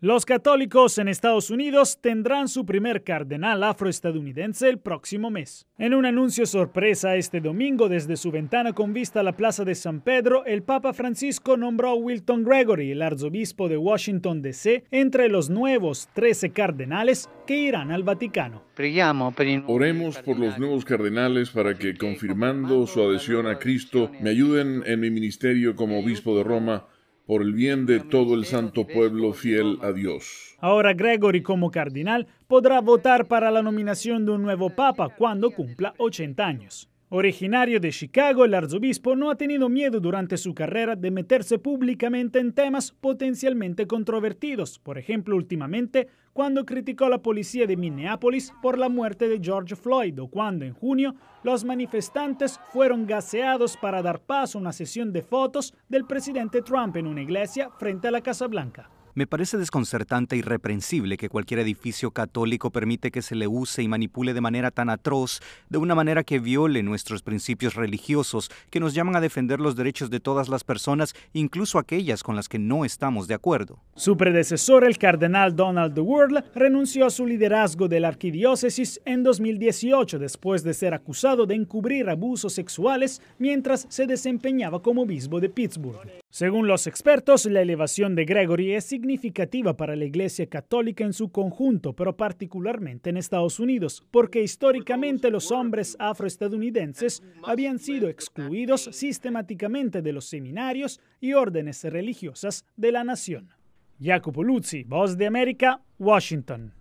Los católicos en Estados Unidos tendrán su primer cardenal afroestadounidense el próximo mes. En un anuncio sorpresa este domingo desde su ventana con vista a la Plaza de San Pedro, el Papa Francisco nombró a Wilton Gregory, el arzobispo de Washington, D.C., entre los nuevos 13 cardenales que irán al Vaticano. Oremos por los nuevos cardenales para que, confirmando su adhesión a Cristo, me ayuden en mi ministerio como obispo de Roma por el bien de todo el santo pueblo fiel a Dios. Ahora Gregory como cardinal podrá votar para la nominación de un nuevo papa cuando cumpla 80 años. Originario de Chicago, el arzobispo no ha tenido miedo durante su carrera de meterse públicamente en temas potencialmente controvertidos, por ejemplo últimamente cuando criticó a la policía de Minneapolis por la muerte de George Floyd o cuando en junio los manifestantes fueron gaseados para dar paso a una sesión de fotos del presidente Trump en una iglesia frente a la Casa Blanca. Me parece desconcertante e irreprensible que cualquier edificio católico permite que se le use y manipule de manera tan atroz, de una manera que viole nuestros principios religiosos, que nos llaman a defender los derechos de todas las personas, incluso aquellas con las que no estamos de acuerdo. Su predecesor, el cardenal Donald World, renunció a su liderazgo de la arquidiócesis en 2018 después de ser acusado de encubrir abusos sexuales mientras se desempeñaba como obispo de Pittsburgh. Según los expertos, la elevación de Gregory es significativa significativa para la Iglesia Católica en su conjunto, pero particularmente en Estados Unidos, porque históricamente los hombres afroestadounidenses habían sido excluidos sistemáticamente de los seminarios y órdenes religiosas de la nación. Jacopo Luzzi, Voz de América, Washington.